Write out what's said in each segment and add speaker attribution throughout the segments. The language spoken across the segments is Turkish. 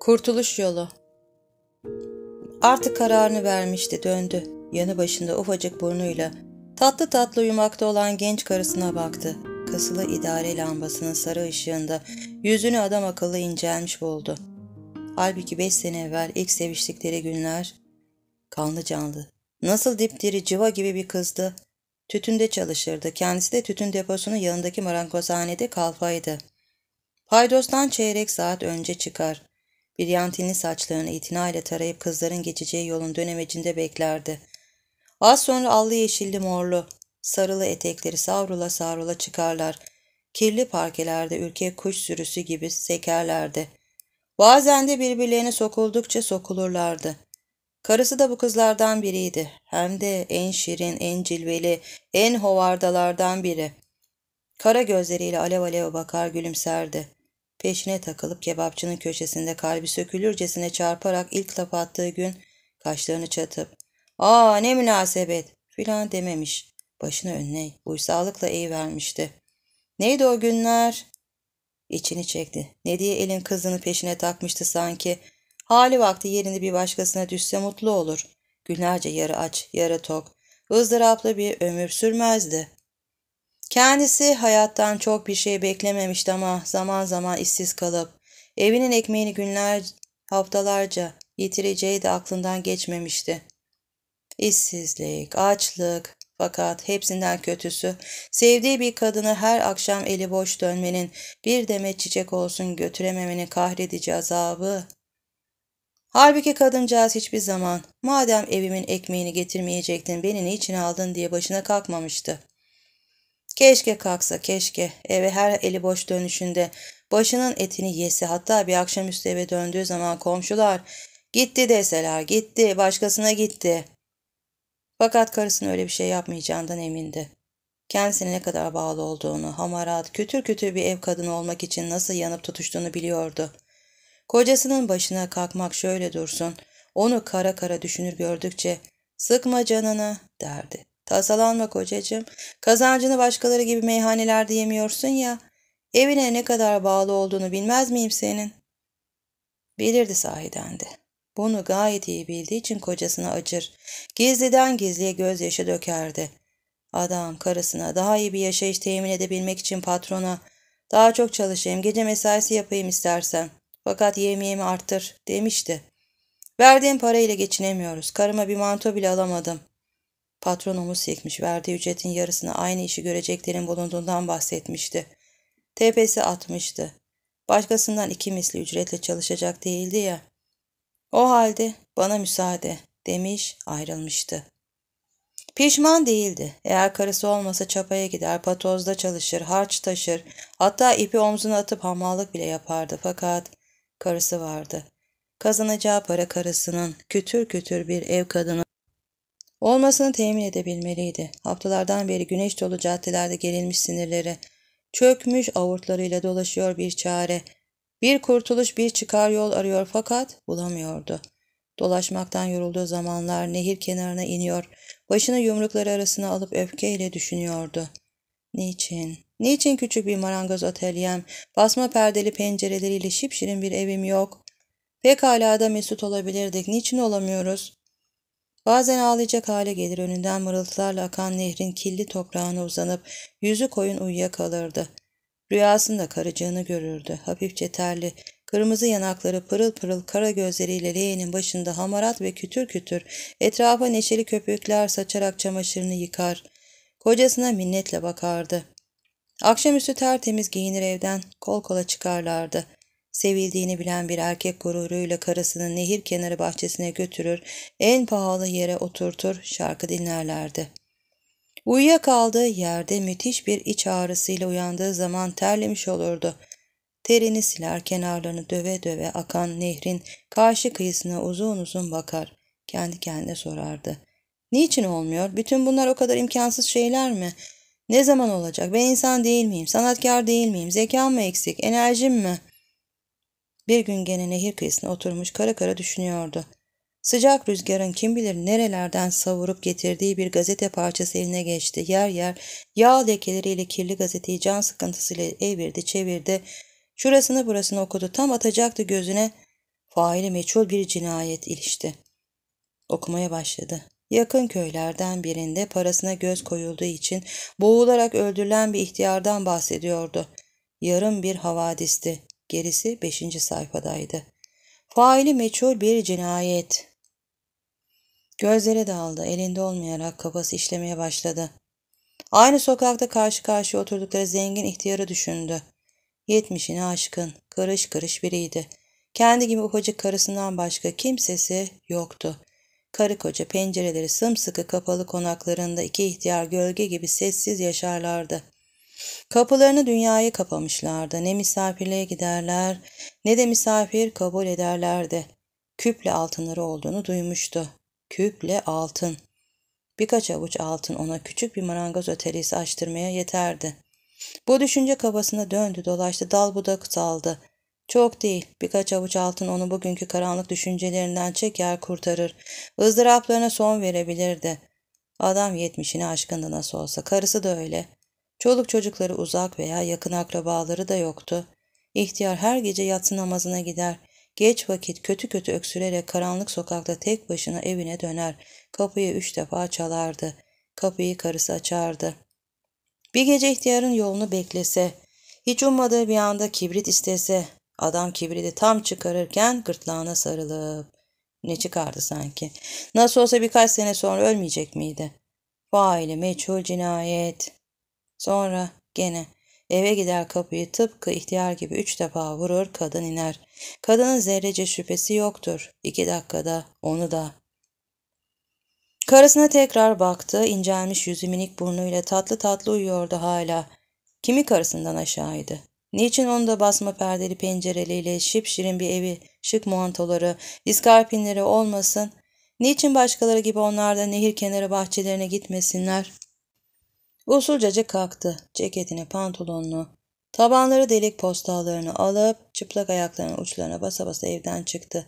Speaker 1: Kurtuluş yolu. Artık kararını vermişti, döndü. Yanı başında ufacık burnuyla tatlı tatlı uyumakta olan genç karısına baktı. Kasılı idare lambasının sarı ışığında yüzünü adam akıllı incelmiş buldu. Halbuki beş sene evvel ilk seviştikleri günler kanlı canlı. Nasıl dipdiri civa gibi bir kızdı. Tütünde çalışırdı. Kendisi de tütün deposunun yanındaki marangozhanede kalfaydı. Paydostan çeyrek saat önce çıkar. Bir yantinli saçlarını itinayla tarayıp kızların geçeceği yolun dönemecinde beklerdi. Az sonra allı yeşilli morlu, sarılı etekleri savrula savrula çıkarlar. Kirli parkelerde ülke kuş sürüsü gibi sekerlerdi. Bazen de birbirlerine sokuldukça sokulurlardı. Karısı da bu kızlardan biriydi. Hem de en şirin, en cilveli, en hovardalardan biri. Kara gözleriyle alev alev bakar gülümserdi. Peşine takılıp kebapçının köşesinde kalbi sökülürcesine çarparak ilk laf attığı gün kaşlarını çatıp ''Aa ne münasebet!'' filan dememiş. Başını önüne uysallıkla eğivermişti. Neydi o günler? İçini çekti. Ne diye elin kızını peşine takmıştı sanki. Hali vakti yerini bir başkasına düşse mutlu olur. Günlerce yarı aç, yarı tok. ızdıraplı bir ömür sürmezdi. Kendisi hayattan çok bir şey beklememişti ama zaman zaman işsiz kalıp evinin ekmeğini günler, haftalarca yitireceği de aklından geçmemişti. İşsizlik, açlık fakat hepsinden kötüsü sevdiği bir kadını her akşam eli boş dönmenin bir demet çiçek olsun götürememenin kahredici azabı. Halbuki kadıncağız hiçbir zaman madem evimin ekmeğini getirmeyecektin beni niçin aldın diye başına kalkmamıştı. Keşke kalksa keşke eve her eli boş dönüşünde başının etini yesi. hatta bir akşamüstü eve döndüğü zaman komşular gitti deseler gitti başkasına gitti. Fakat karısının öyle bir şey yapmayacağından emindi. Kendisine ne kadar bağlı olduğunu, hamarat, kütür kütür bir ev kadını olmak için nasıl yanıp tutuştuğunu biliyordu. Kocasının başına kalkmak şöyle dursun, onu kara kara düşünür gördükçe, sıkma canını derdi. Tasalanma kocacığım. Kazancını başkaları gibi meyhanelerde yemiyorsun ya. Evine ne kadar bağlı olduğunu bilmez miyim senin? Bilirdi sahiden de. Bunu gayet iyi bildiği için kocasına acır. Gizliden gizliye gözyaşı dökerdi. Adam karısına daha iyi bir yaşayış temin edebilmek için patrona daha çok çalışayım gece mesaisi yapayım istersen fakat yemeğimi arttır demişti. Verdiğim parayla geçinemiyoruz karıma bir manto bile alamadım. Patron omuz silkmiş, verdiği ücretin yarısını aynı işi göreceklerin bulunduğundan bahsetmişti. Tepesi atmıştı. Başkasından iki misli ücretle çalışacak değildi ya. O halde bana müsaade demiş ayrılmıştı. Pişman değildi. Eğer karısı olmasa çapaya gider, patozda çalışır, harç taşır, hatta ipi omzuna atıp hamallık bile yapardı. Fakat karısı vardı. Kazanacağı para karısının, kütür kütür bir ev kadını, Olmasını temin edebilmeliydi. Haftalardan beri güneş dolu caddelerde gerilmiş sinirleri, çökmüş avurtlarıyla dolaşıyor bir çare. Bir kurtuluş bir çıkar yol arıyor fakat bulamıyordu. Dolaşmaktan yorulduğu zamanlar nehir kenarına iniyor, başını yumrukları arasına alıp öfkeyle düşünüyordu. Niçin? Niçin küçük bir marangoz atölyem, basma perdeli pencereleriyle şipşirin bir evim yok? Pekala da mesut olabilirdik, niçin olamıyoruz? Bazen ağlayacak hale gelir önünden mırıltılarla akan nehrin kirli toprağına uzanıp yüzü koyun uyuyakalırdı. Rüyasında karıcığını görürdü. Hafifçe terli, kırmızı yanakları pırıl pırıl kara gözleriyle leğenin başında hamarat ve kütür kütür etrafa neşeli köpükler saçarak çamaşırını yıkar. Kocasına minnetle bakardı. Akşamüstü tertemiz giyinir evden kol kola çıkarlardı. Sevildiğini bilen bir erkek gururuyla karısını nehir kenarı bahçesine götürür, en pahalı yere oturtur, şarkı dinlerlerdi. Uyuyakaldığı yerde müthiş bir iç ağrısıyla uyandığı zaman terlemiş olurdu. Terini siler kenarlarını döve döve akan nehrin karşı kıyısına uzun uzun bakar. Kendi kendine sorardı. Niçin olmuyor? Bütün bunlar o kadar imkansız şeyler mi? Ne zaman olacak? Ben insan değil miyim? Sanatkar değil miyim? Zekam mı eksik? Enerjim mi?'' Bir gün gene nehir kıyısına oturmuş kara kara düşünüyordu. Sıcak rüzgarın kim bilir nerelerden savurup getirdiği bir gazete parçası eline geçti. Yer yer yağ lekeleriyle kirli gazeteyi can sıkıntısıyla evirdi çevirdi. Şurasını burasını okudu tam atacaktı gözüne. Faili meçhul bir cinayet ilişti. Okumaya başladı. Yakın köylerden birinde parasına göz koyulduğu için boğularak öldürülen bir ihtiyardan bahsediyordu. Yarım bir havadisti. Gerisi beşinci sayfadaydı. Faili meçhul bir cinayet. Gözleri daldı. Elinde olmayarak kafası işlemeye başladı. Aynı sokakta karşı karşıya oturdukları zengin ihtiyarı düşündü. Yetmişine aşkın, karış karış biriydi. Kendi gibi ufacık karısından başka kimsesi yoktu. Karı koca pencereleri sımsıkı kapalı konaklarında iki ihtiyar gölge gibi sessiz yaşarlardı. Kapılarını dünyaya kapamışlardı. Ne misafirliğe giderler ne de misafir kabul ederlerdi. Küple altınları olduğunu duymuştu. Küple altın. Birkaç avuç altın ona küçük bir marangoz otelisi açtırmaya yeterdi. Bu düşünce kafasına döndü dolaştı dal budak saldı. Çok değil birkaç avuç altın onu bugünkü karanlık düşüncelerinden çeker kurtarır. ızdıraplarına son verebilirdi. Adam yetmişini aşkında nasıl olsa karısı da öyle. Çoluk çocukları uzak veya yakın akrabaları da yoktu. İhtiyar her gece yatsı namazına gider. Geç vakit kötü kötü öksürerek karanlık sokakta tek başına evine döner. Kapıyı üç defa çalardı. Kapıyı karısı açardı. Bir gece ihtiyarın yolunu beklese, hiç ummadığı bir anda kibrit istese, adam kibriti tam çıkarırken gırtlağına sarılıp ne çıkardı sanki? Nasıl olsa birkaç sene sonra ölmeyecek miydi? Faili meçhul cinayet. Sonra gene eve gider kapıyı tıpkı ihtiyar gibi üç defa vurur kadın iner. Kadının zerrece şüphesi yoktur. İki dakikada onu da Karısına tekrar baktı. İncelmiş yüzü minik burnuyla tatlı tatlı uyuyordu hala. Kimi karısından aşağıydı. Niçin onda basma perdeli pencereliyle şipşirin bir evi, şık muantoları, iskarpinleri olmasın? Niçin başkaları gibi onlar da nehir kenarı bahçelerine gitmesinler? Usulcaca kalktı. Ceketini, pantolonunu, tabanları delik postallarını alıp çıplak ayaklarının uçlarına basa basa evden çıktı.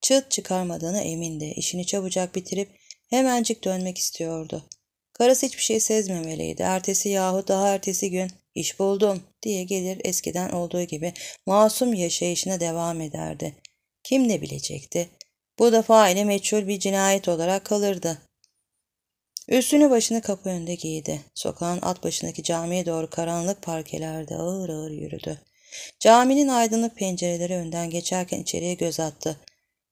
Speaker 1: Çıt çıkarmadığına emindi. İşini çabucak bitirip hemencik dönmek istiyordu. Karısı hiçbir şey sezmemeliydi. Ertesi yahut daha ertesi gün iş buldum diye gelir eskiden olduğu gibi masum yaşayışına devam ederdi. Kim ne bilecekti? Bu defa ile meçhul bir cinayet olarak kalırdı. Üstünü başını kapı önünde giydi. Sokağın at başındaki camiye doğru karanlık parkelerde ağır ağır yürüdü. Caminin aydınlık pencereleri önden geçerken içeriye göz attı.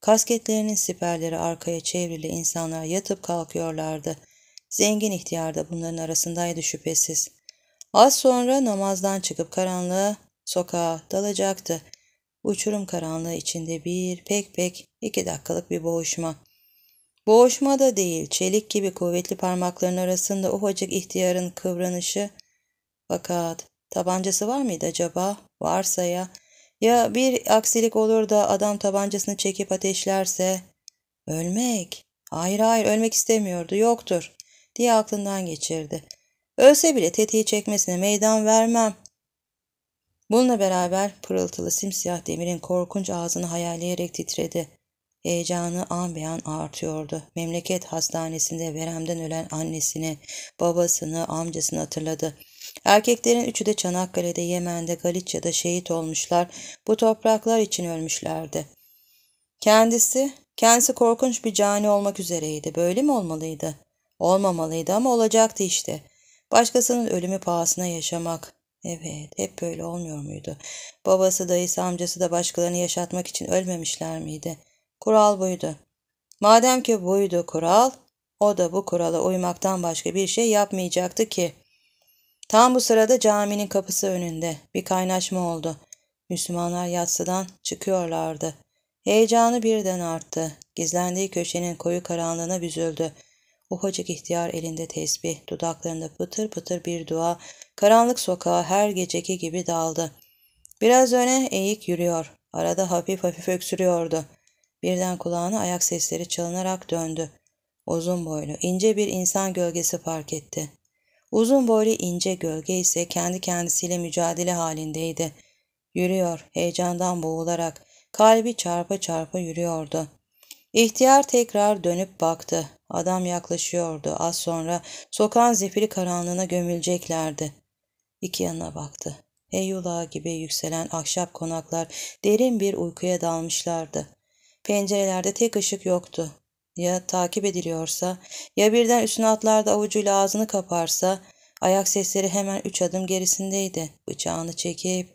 Speaker 1: Kasketlerinin siperleri arkaya çevrili insanlar yatıp kalkıyorlardı. Zengin ihtiyar da bunların arasındaydı şüphesiz. Az sonra namazdan çıkıp karanlığa, sokağa dalacaktı. Uçurum karanlığı içinde bir pek pek iki dakikalık bir boğuşma. Boğuşma da değil, çelik gibi kuvvetli parmakların arasında ufacık ihtiyarın kıvranışı. Fakat tabancası var mıydı acaba? Varsa ya. Ya bir aksilik olur da adam tabancasını çekip ateşlerse? Ölmek. Hayır hayır ölmek istemiyordu, yoktur diye aklından geçirdi. Ölse bile tetiği çekmesine meydan vermem. Bununla beraber pırıltılı simsiyah demirin korkunç ağzını hayal ederek titredi. Heyecanı an be an artıyordu. Memleket hastanesinde veremden ölen annesini, babasını, amcasını hatırladı. Erkeklerin üçü de Çanakkale'de, Yemen'de, Galicia'da şehit olmuşlar. Bu topraklar için ölmüşlerdi. Kendisi, kendisi korkunç bir cani olmak üzereydi. Böyle mi olmalıydı? Olmamalıydı ama olacaktı işte. Başkasının ölümü pahasına yaşamak. Evet, hep böyle olmuyor muydu? Babası, dayısı, amcası da başkalarını yaşatmak için ölmemişler miydi?'' Kural buydu. Madem ki buydu kural, o da bu kurala uymaktan başka bir şey yapmayacaktı ki. Tam bu sırada caminin kapısı önünde bir kaynaşma oldu. Müslümanlar yatsıdan çıkıyorlardı. Heyecanı birden arttı. Gizlendiği köşenin koyu karanlığına büzüldü. Ufacık ihtiyar elinde tesbih, dudaklarında pıtır pıtır bir dua, karanlık sokağa her geceki gibi daldı. Biraz öne eğik yürüyor, arada hafif hafif öksürüyordu.'' Birden kulağına ayak sesleri çalınarak döndü. Uzun boylu, ince bir insan gölgesi fark etti. Uzun boylu ince gölge ise kendi kendisiyle mücadele halindeydi. Yürüyor, heyecandan boğularak, kalbi çarpa çarpa yürüyordu. İhtiyar tekrar dönüp baktı. Adam yaklaşıyordu. Az sonra sokan zifiri karanlığına gömüleceklerdi. İki yanına baktı. Hey gibi yükselen ahşap konaklar derin bir uykuya dalmışlardı. Pencerelerde tek ışık yoktu. Ya takip ediliyorsa, ya birden üstüne atlarda avucuyla ağzını kaparsa, ayak sesleri hemen üç adım gerisindeydi. Bıçağını çekip,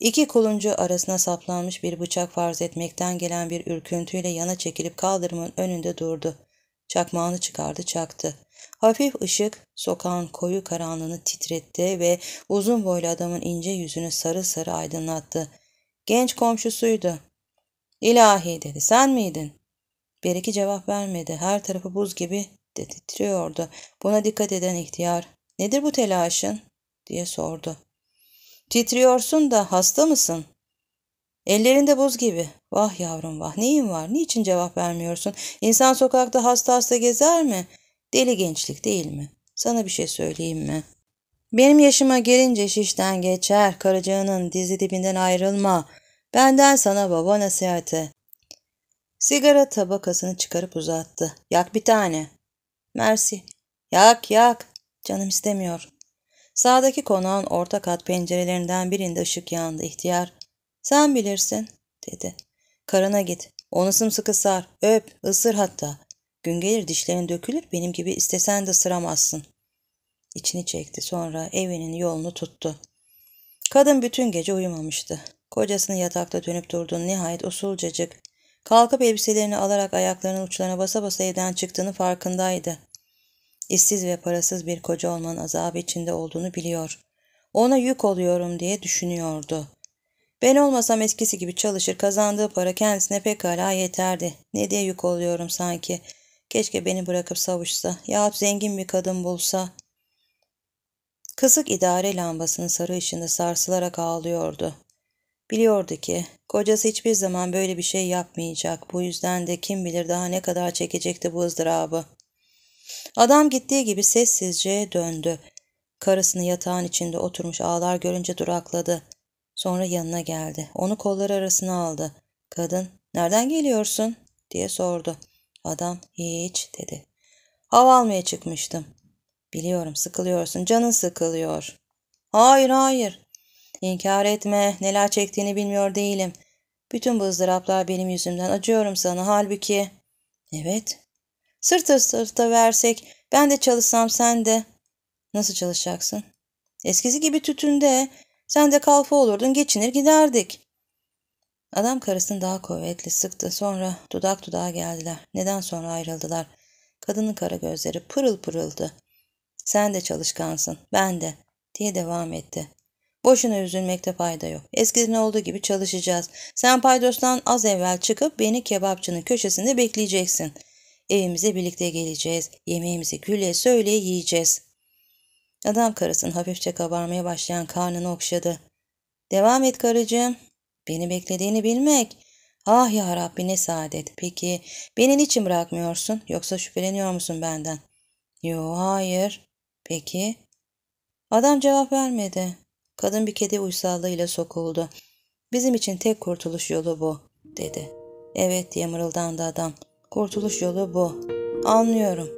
Speaker 1: iki kuluncu arasına saplanmış bir bıçak farz etmekten gelen bir ürküntüyle yana çekilip kaldırımın önünde durdu. Çakmağını çıkardı çaktı. Hafif ışık sokağın koyu karanlığını titretti ve uzun boylu adamın ince yüzünü sarı sarı aydınlattı. Genç komşusuydu. İlahi dedi sen miydin? Bir iki cevap vermedi. Her tarafı buz gibi titriyordu. Buna dikkat eden ihtiyar nedir bu telaşın diye sordu. Titriyorsun da hasta mısın? Ellerinde buz gibi. Vah yavrum vah neyin var? Niçin cevap vermiyorsun? İnsan sokakta hasta hasta gezer mi? Deli gençlik değil mi? Sana bir şey söyleyeyim mi? Benim yaşıma gelince şişten geçer. Karıcığının dizi dibinden ayrılma.'' Benden sana baba nasihati. Sigara tabakasını çıkarıp uzattı. Yak bir tane. Mersi. Yak yak. Canım istemiyor. Sağdaki konağın orta kat pencerelerinden birinde ışık yandı ihtiyar. Sen bilirsin dedi. Karına git. Onu sımsıkı sar. Öp. ısır hatta. Gün gelir dişlerin dökülür benim gibi istesen de sıramazsın. İçini çekti sonra evinin yolunu tuttu. Kadın bütün gece uyumamıştı. Kocasını yatakta dönüp durduğunu nihayet usulcacık, kalkıp elbiselerini alarak ayaklarının uçlarına basa basa evden çıktığını farkındaydı. İşsiz ve parasız bir koca olmanın azabı içinde olduğunu biliyor. Ona yük oluyorum diye düşünüyordu. Ben olmasam eskisi gibi çalışır kazandığı para kendisine pekala yeterdi. Ne diye yük oluyorum sanki. Keşke beni bırakıp savuşsa yahut zengin bir kadın bulsa. Kısık idare lambasının sarı ışığında sarsılarak ağlıyordu. Biliyordu ki kocası hiçbir zaman böyle bir şey yapmayacak. Bu yüzden de kim bilir daha ne kadar çekecekti bu ızdırabı. Adam gittiği gibi sessizce döndü. Karısını yatağın içinde oturmuş ağlar görünce durakladı. Sonra yanına geldi. Onu kolları arasına aldı. Kadın, nereden geliyorsun? diye sordu. Adam, hiç dedi. Hava almaya çıkmıştım. Biliyorum sıkılıyorsun, canın sıkılıyor. Hayır hayır, İnkar etme, neler çektiğini bilmiyor değilim. Bütün bu ızdıraplar benim yüzümden acıyorum sana halbuki. Evet. Sırtı sırta versek, ben de çalışsam sen de. Nasıl çalışacaksın? Eskisi gibi tütünde. Sen de kalfa olurdun, geçinir giderdik. Adam karısını daha kuvvetli sıktı. Sonra dudak dudağa geldiler. Neden sonra ayrıldılar? Kadının kara gözleri pırıl pırıldı. Sen de çalışkansın, ben de diye devam etti. Boşuna üzülmekte fayda yok. Eskiden olduğu gibi çalışacağız. Sen paydostan az evvel çıkıp beni kebapçının köşesinde bekleyeceksin. Evimize birlikte geleceğiz. Yemeğimizi güle söyleye yiyeceğiz. Adam karısının hafifçe kabarmaya başlayan karnını okşadı. Devam et karıcığım. Beni beklediğini bilmek. Ah ya Rabbi ne saadet. Peki beni niçin bırakmıyorsun yoksa şüpheleniyor musun benden? Yo hayır. Peki. Adam cevap vermedi. Kadın bir kedi uysallığıyla sokuldu. Bizim için tek kurtuluş yolu bu, dedi. Evet diye mırıldandı adam. Kurtuluş yolu bu. Anlıyorum.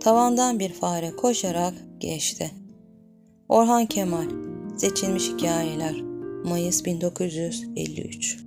Speaker 1: Tavandan bir fare koşarak geçti. Orhan Kemal Seçilmiş Hikayeler Mayıs 1953